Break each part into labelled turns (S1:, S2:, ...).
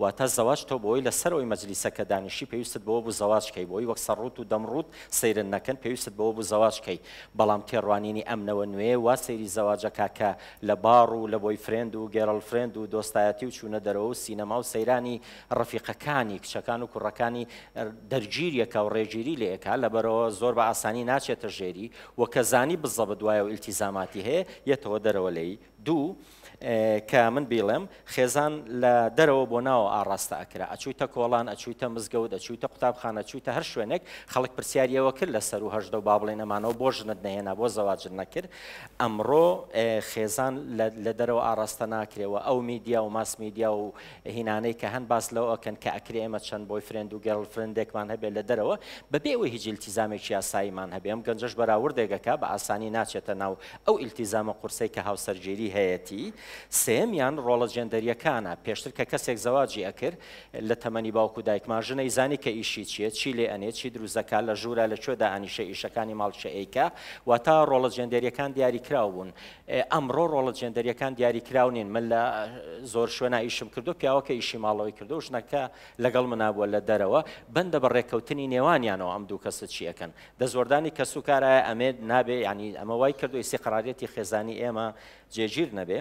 S1: واتە زەواش تۆ بۆی لەسەرەوەی مەجلیسەکە دانیشی پێویستت بەوە بوو زەواجکەی بۆی وەک سەرڕوت و دەمڕوت سەیرن نەکەن پێویست بەوە بوو زەواجکەی بەڵام تێڕوانینی ئەمنەوە نوێ وا سەیری زەواجەکەکە لە باڕ و لە بۆی فرێند و گێرەڵ فرێند و دۆستایەتی و چوونە دەرەوە و سینەما و سەیرانی ڕفیقەکانی کچەکان و کوڕەکانی دەرگیریەکە و ڕێگیری لەیەکە لەبەرەوە زۆر بە ئاسانی ناچێتە ژێری وە کەزانی بزە بە دوایە و ئیلتیزاماتی هەیە یەتەوە دەرەوە لی دوو. کە من بیڵێم خێزان لە دەرەوە بۆ ناوە ئاڕاستە ئەکرا ئەچووتە کۆڵان ئەچووتە مزگەوت ئەچووتە قوتابخانە چووتە هەر شوێنێک خەڵک پرسیاریەوە کرد لە سەر و هەشدە و با بڵێ نەمانەوە بۆ ژنت نەهێنا بۆ زەواجر نەکرد ئەمڕۆ خێزان لە دەرەوە ئاڕاستە ناکرێەوە ئەو میدیا و ماس میدیا و هینانەی کە هەند باس لەوە ئەکەن کە ئەکرێ ئمە چەند بۆی فرند و گەڵ فرندێکمان هەبێت لە دەرەوە بەبێەوە هیچ التیزامێکی یاساییمان هەبێ ئەم گەنجش بەراوردێگەکە بە ئاسانی ناچێتە ناو ئەو ئیلتیزامە قورسی کە هاوسەرگیری هەیەی سێمیان ڕۆڵە جێندەریەکانە پێشتر کە کەسێک زەواجی ئەکرد لە تەمەنی باوکو دایکمان ژنەی زانی کە ئیشی چییە چی لێ ئەنێ چی دروزەکە لە ژوورە لە کوێدا ئەنیشە ئیشەکانی ماڵشەیکە و تا ڕۆڵە جێندەریەکان دیاریکراو بوون ئەمڕۆ ڕۆڵە جێندەریەکان دیاریکراونین من لە زۆر شوێنە ئیشم کردو پیاوەکە ئیشی ماڵەوەی کردو ژنەکە لەگەڵ منابووە لە دەرەوە بندە بە ڕێککەوتنی نێوانیانەوە ئەم دوو کەسە چیەکەن دەزۆردانی کەسوکارە ئەمێ نابێ ینی ئەمە وای کردو ئیسی قرارەتی خێزانی ئێمە جێگیر نەبێ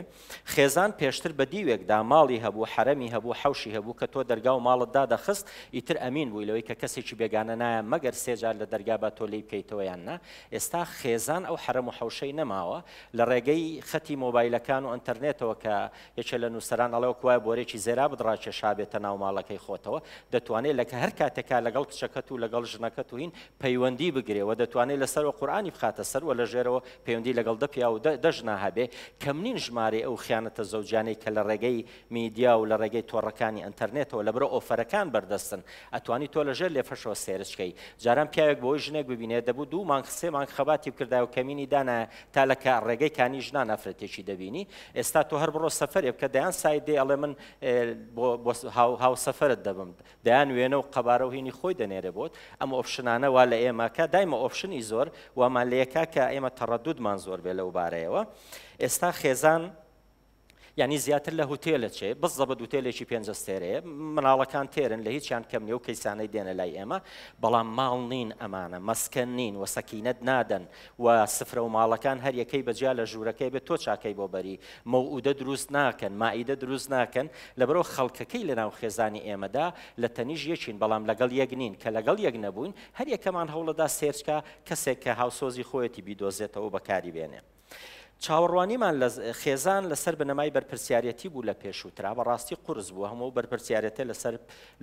S1: خێزان پێشتر بە دیوێکدا ماڵی هەبوو حرەمی هەبوو حوشی هەبوو کە تۆ دەرگا و ماڵتدا دەخست ئیتر ئەمین بووی لەوەی کە کەسێکی بێگانە نایە مەگەر سێجار لە دەرگا بە تۆ لی بکەیتەوەیان نا ئێستا خێزان ئەو حرەم و حوشەی نەماوە لە ڕێگەی خەتی مۆبایلەکان و ئەتەرنێتەوە کە یەکێ لە نووسران ئەڵەوە کوای بۆرێکی زێرا بدڕاکێ شابێتە ناو ماڵەکەی خۆتەوە دەتوانێت لەکە هەر کاتێکا لەگەڵ کچەکەت و لەگەڵ ژنەکەت و هین پەیوەندی بگرێەوە دەتوانێت لەسەر و قورآانی بخاتە سەر و لە ژێرەوە پەیوەندی لەگەڵ دەپیا و دەژنا هەبێ کەمنین ژمارە ئەو خیانەتە زەوجانەی کە لە ڕێگەی میدیا و لە ڕێگەی تۆڕەکانی ئەتەرنێتەوە لە برە ئۆفەرەکان بەردەستن ئەتوانی تۆ لەژێر لێفەشەوە سێرشکەی جاران پیاوێک بۆی ژنێک ببینێت دەبوو دوو مانگ سێ مانگ خەباتی کردای و کەمینی دانا تا لەکە ڕێگەیکانی ژنان ئەفرەتێکی دەبینی ئێستا تۆ هەر بڕۆ سەفەر کە دەیان سای دێ ئەڵێ من هاو سەفرت دەبم دایان وێنە و قەبارە و هینی خۆی دەنێرە بۆت ئەم ئۆپشنانە وا لە ئێمەکە دایمە ئۆپشنی زۆر وامان لەکە کە ئێمە تەڕەدودمان زۆر بێ لەو بارەیەوە ئێستا خێزان ینی زیاتر لە هوتێلە چێ بز بە دوتێلێکی پێنج ستێرەیە مناڵەکان تێرن لە هیچیان کەم نیە و کەیسانەی دێنە لای ئێمە بەڵام ماڵ نین ئەمانە مەسکە نین و سەکینەت نادەن و سفرە و ماڵەکان هەر یەکەی بەجیا لە ژوورەکەی بێت تۆ چاکەی بۆ بەری مەودە دروست ناکەن مائیدە دروست ناکەن لەبەرەوە خەڵکەکەی لە ناو خێزانی ئێمەدا لە تەنیژ یەکین بەڵام لەگەڵ یەک نین کە لەگەڵ یەک نەبوون هەر یەکەمان هەوڵەدا سێرچکە کەسێک کە هاوسۆزی خۆیەتی بیدۆزێتەوە بەکاری بێنێ. چاوەڕوانیمان لە خێزان لەسەر بنەمای بەرپسیارەتی بوو لە پێشووترا بە ڕاستی قرس بوو هەموو بەرپسیارەتە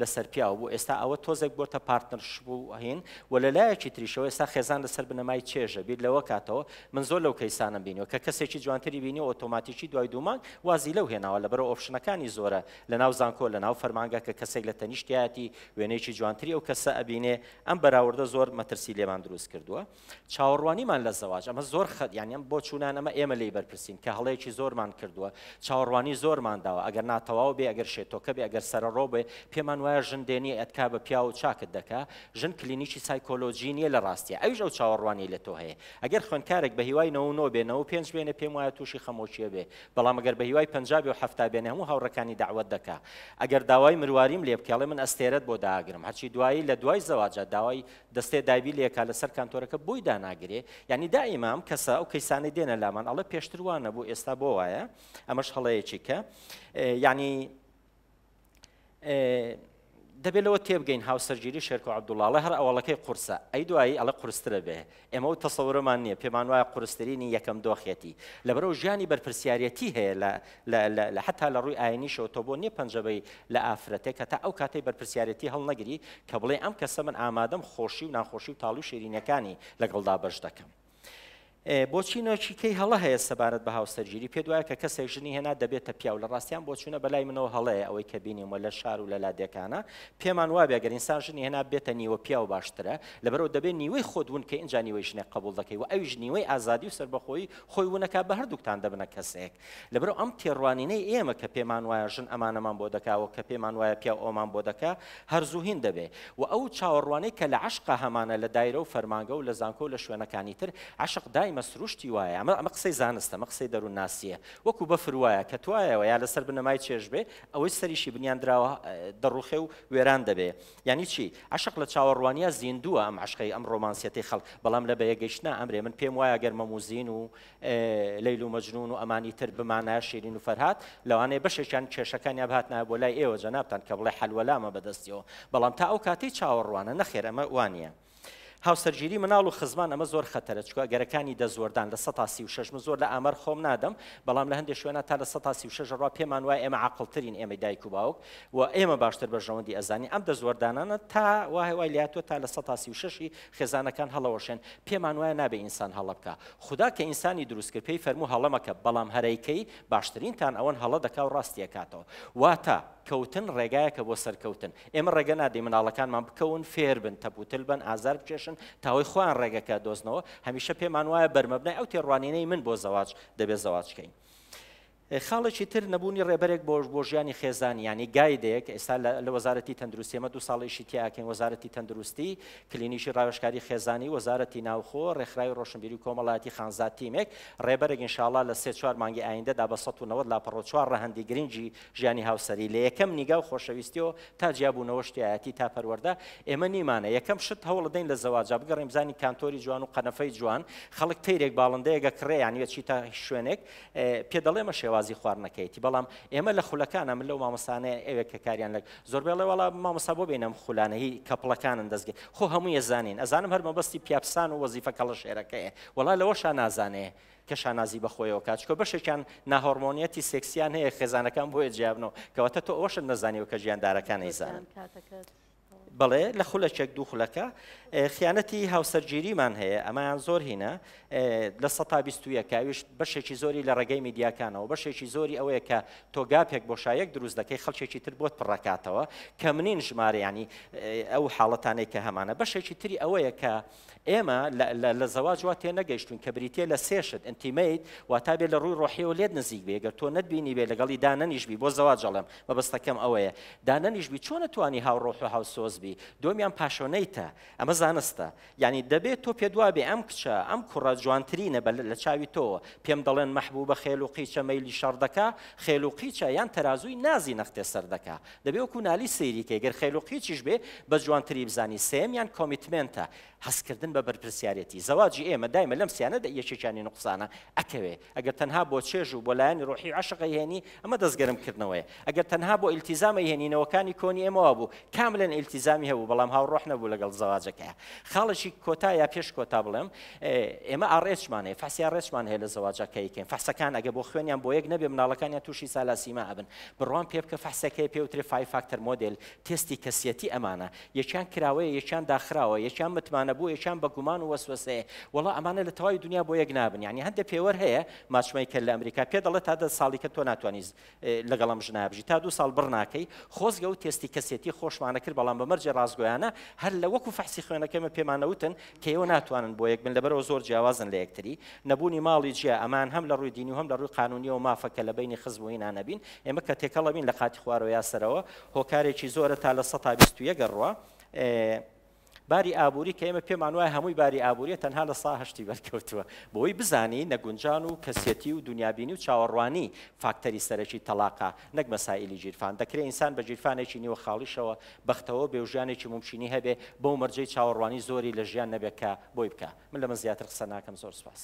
S1: لەسەر پیاوە بوو ئێستا ئەوە تۆزێک بۆتە پارتنرش بوو هین و لەلایەکی تریشەوە ئێستا خێزان لەسەر بنەمای چێژە بیر لەوە کاتەوە من زۆر لەو کەیسانە بینەوە کە کەسێکی جوانتری بینی ئۆتۆماتیکی دوای دومان وازی لەو هێناوە لە بەرە ئۆپشنەکانی زۆرە لە ناو زانکۆ لە ناو فەرمانگە کە کەسێک لە تەنیشتیاتی وێنەیەکی جوانتری ئەو کەسە ئەبینێ ئەم بەراوردە زۆر مەترسی لێمان دروست کردووە چاوەڕوانیمان لە زەواج ئەمە زۆر خەت یانیم بۆ چوونان ئەمە ئێمە لی بەرپرسین کە هەڵەیەکی زۆرمان کردووە چاوەڕوانی زۆرمان داوە ئەگەر ناتەواو بێ ئەگەر شێتۆکە بێ ئەگەر سەرڕۆ بێ پێمان وایە ژندێنی ئەتکا بە پیا و چاکت دەکا ژن کلینیکی سایکۆلۆژی نیە لە ڕاستیە ئەوش ئەو چاوەڕوانی لە تۆ هەیە ئەگەر خوێنکارێک بە هیوای نەوەنەوە بێنەوە پێنج بێنە پێم وایە تووشی خەمۆچیە بێ بەڵام ئەگەر بە هیوای پنجابی و هەفتا بێنە هەموو هاوڕەکانی داوت دەکا ئەگەر داوای مرواریم لێ بکەڵێ من ئەستێرت بۆ داگرم هەرچی دوایی لە دوای زەواجە داوای دەستێ دابی لێکا لەسەر کانتۆرەکە بووی داناگرێ ینی دائیمام کەسە ئەو کەیسانی دێنە لامان هەڵە پێشتروانە بوو ئێستا بۆ وایە ئەمەش هەڵەیەکی کە ینی دەبێتەوە تێبگەین هاوسەرگیری شێرک و عبدوڵڵە هەر ئەوڵەکەی قورسە ئەی دوایی ئەڵە قورسترە بێ ئێمە و تەسەورەمان نییە پێمان وایە قورسترینی یەکەم دۆخێتی لەبەرەو ژیانی بەرپسیارەتی هەیە لە حتا لە ڕووی ئاینیشەوە تۆ بۆ نیە پەنجەبەی لە ئافرەتێک کە تا ئەو کاتی بەرپسیارەتی هەڵ نەگری کە بڵێ ئەم کەسە من ئامادەم خۆشی و ناخۆشی و تاڵ و شیرینەکانی لەگەڵدا بەش دەکەم. بۆچی نۆچیکەی هەڵە هەیە سەبارەت بە هاوسەرگیری پێ دوایە کە کەسێک ژنی هێنا دەبێتە پیا و لە ڕاستیان بۆ چوونە بەلای منەوە هەڵەیە ئەوەی کە بینیمە لە شار و لە لادەکانە پێمان وابێ گەرینسان ژنی هێنا بێتە نیوە پیا و باشترە لەبەرەوە دەبێت نیوەی خۆدون کە اینجا نیوەی ژنێک قبول دەکەی و ئەوی ژنیوەی ئازادی و سربەخۆی خۆی وونەکە بە هەردووکتان دەبنە کەسێک لەبەرەوە ئەم تێڕوانینەی ئێمە کە پێمان وایە ژن ئەمانەمان بۆ دەکاوە کە پێمان وایە پیا ئۆمان بۆ دەکا هەرزوهین دەبێ و ئەو چاوەڕوانەی کە لە عشقا هەمانە لە دایرە و فەرمانگە و لە زانکۆ لە شوێنەکانی تر عشق دای دنیای مەسروشتی وایە ئەمە ئەمە قسەی زانستە مە قسەی دەرو ناسیە وەکو بەفر وایە کە توایەوە یا لەسەر بنەمای چێژ بێ ئەوەی سەریشی بنیان درراوە دەڕوخێ و وێران دەبێ یعنی چی عشق لە چاوەڕوانیا زیندووە ئەم عشقی ئەم ڕۆمانسیەتی خەڵ بەڵام لە بەیەگەیشتنا ئەمرێ من پێم وایە گەرمە موزین و لەیل و مەجنون و ئەمانی تر بمانە شیرین و فەرهات لەوانەیە بەشێکیان کێشەکان یا بهاتنا بۆ لای ئێوە جەنابان کە بڵێ حلوەلامە بەدەستیەوە بەڵام تا ئەو کاتی چاوەڕوانە نەخێرەمە وانە. هاوسەرگیری مناڵ و خزمان ئەمە زۆر خەتەرە چکە گەرەکانی دەزۆردان لە 1936 زۆر لە ئامەر خۆم نادەم بەڵام لە هەندێک شوێنە تا لە 1936 ڕوا پێمان وای ئێمە عقلترین ئێمە دایک و باوک و ئێمە باشتر بە ژەوەندی ئەزانی ئەم دەزۆردانانە تا وای وای لاتۆ تا لە 1936 خێزانەکان هەڵەوەشێن پێمان وایە نابێ ئینسان هەڵە بکە خدا کە ئینسانی دروستکرد پێی فەرمو هەڵەمەکە بەڵام هەرەیکەی باشترینتان ئەوەن هەڵە دەکا و ڕاستیەکاتەوە واتە کەوتن ڕێگایەکە بۆ سەرکەوتن ئێمە ڕێگە نادی مناڵەکانمان بکەون فێر بن تەبوتل بن ئازار بکێشن تاوەی خۆیان ڕێگەکە دۆزنەوە هەمیشە پێمان وایە بەرمەبنای ئەو تێڕوانینەی من بۆ زەواج دەبێت زەواجکەین. خاڵێکی تر نەبوونی ڕێبەرێک بۆش بۆ ژیانی خێزانیانی گایدێک ئێستا لە وەزارەتی تەندروستیمە دو ساڵیشی تیاکەین وەزارەتی تەندروستی کلینیشی ڕاوشکاری خێزانی وەزارەتی ناوخۆ ڕێکخراوی ڕۆشنبیری کۆمەڵاتی خانزاتیمێک ڕێبەرێک انشاءڵا لە سێ چوار مانگی ئایندەدا بە 1990 لاپەڕۆ چوار ڕەهندی گرنگجی ژیانی هاوسری لە یەکەم نیگا و خۆشەویستیەوە تا جیابوونەوە شتیایەتی تا پەروەەردە ئێمە نیمانە یەکەم شت هەوڵ دەین لە زەواجا بگەڕیم زانی کانتۆری جوان و قەنەفەی جوان خەڵک تیرێک باڵندەیەگە کڕێ یانوێت چی تا شوێنێک پێ دەڵێمە شێواز ڕازی خواردنەکەیتی بەڵام ئێمە لە خولەکانە من لەو مامەسانەیە ئەوێک کە کاریان لەک زۆربێڵێ وڵا مامەسا بۆ بینم خولانەی کەپڵەکانن دەستگەی خۆ هەموو ێزانین ئەزانم هەرمە بەستی پیاپسان و وەزیفە کەڵە شێرەکەیە وڵا لەوەش نازانێ کە شانازی بەخۆیەوە کاتچکۆ بەشێکیان ناهۆرمۆنیەتی سێکسیان هەیە خێزانەکان بۆیە جیابنەوە کەواتە تۆ ئەوەشم نزانانیەوە کە ژیاندارەکان نەیزانن بەڵێ لە خولەکێک دوو خولەکە خیانەتی هاوسەرگیریمان هەیە ئەمایان زۆر هینە لە سەتاویش بەشێکی زۆری لە ڕێگەی میدیاکانەوە بەشێکی زۆری ئەوەیە کە تۆگاپێک بۆشایەک دروست دەکەی خەڵکێکی تر بۆت پڕکاتەوە کە منین ژمارەیانی ئەو حاڵەتانەی کە هەمانە بەشێکی تری ئەوەیە کە ئێمە لە زەواجوا تێ نەگەیشتون کە بریتە لە سێشت ئەتیمەیت واتا بێت لە ڕووی ڕۆحیەوە لێت نزیک بێگەر تۆ نەتبینی بێ لەگەڵی دانەنیشبی بۆ زەواجەڵم مەبستەکەم ئەوەیە دانەنیشبی چۆن نتوانی هاوڕۆح و هاوسۆز دروستبی دومیان پاشۆنەیتە ئەمە زانستە یعنی دەبێت تۆ پێ دوابێ ئەم کچە ئەم کوڕە جوانترینە لە چاوی تۆ پێم دەڵێن مەحبوو بە خێل و قیچە مەلی شەڕدەکە خێل و قیچە یان تەازوی نازی نەختێ سەردەکە دەبێ وەکو نالی سریکە گەر خێل و قیچیش بێ بە جوانتری بزانی سێمیان کۆمیتمنتە به برپرسیاریتی حەسکردن بە بەرپسیارەتی زەواجی ئێمە دایمە لەم سیانەدا یەکێکیانی نقصانە ئەکەوێ ئەگەر تەنها بۆ چێژ و بۆ لایەنی ڕۆحی عشقی هێنی ئەمە دەستگەرمکردنەوەی ئەگەر تەنها بۆ ئیلتیزامی هێنینەوەکانی کۆنی ئێمەوە بوو کاملەن ئیلتیزامی هەبوو بەڵام هاو ڕۆح نەبوو لەگەڵ زەواجەکە خاڵشی کۆتا یا له کۆتا بڵێم کین فحس کان اگر بو خوین یم بو یک ئەگە بۆ خوێنیان بۆ یەک نەبێ مناڵەکانیان ابن بروان پیپ که فحس کی پیو تری فای فاکتەر مۆدل تستی کەسیەتی ئەمانە یەکیان کراوەیە یەکیان داخراوە یەکیان متمانە نەبوو یشان بە گومان و وەسوسەیە وڵا ئەمانە لە تەواوی دنیا بۆ یەک نابن یعنی هەندێک پێوەەر هەیە ماچمای کرد لە ئەمریکا پێ دەڵێت تا دە ساڵی کە تۆ ناتوانانی لەگەڵم ژنابژی تا دو ساڵ بڕناکەی خۆزگە و تێستی کەسێتی خۆشمانە کرد بەڵام بەمەرجە ڕازگویانە هەر لە وەکو فەحسی خوێنەکەمە پێمانەوتن کە ئێوە ناتوانن بۆ یەک بن لەبەرەوە زۆر جیاوازن لە یەکتری نەبوونی ماڵی جیا ئەمان هەم لە ڕووی دینی و هەم لە ڕووی قانونی و مافەکە لە بینی خزبووینانەبین ئێمە کە تێکەڵە بین لە قاتی خوارەوە یاسەرەوە هۆکارێکی زۆرە تا لە 1 تا 21 ڕوە باری ئابووری کە ئێمە پێمان وای هەمووی باری ئابووریە تەنها لە ساهشتی بەرکەوتووە بۆی بزانی نەگونجان و کەسەتی و دنیابینی و چاوەڕوانی فاکتەری سەرەکی تەلاقا نەک مەسائللی جیرفان دەکرێت ئینسان بە جیرفانێکی نیوە خاڵیشەوە بەختەوە بێژیانێکی مومچینی هەبێ بۆ مەرجەی چاوەڕوانی زۆری لە ژیان نەبێکە بۆی بکە من لە من زیاتر قسە ناکەم زۆر سپاس.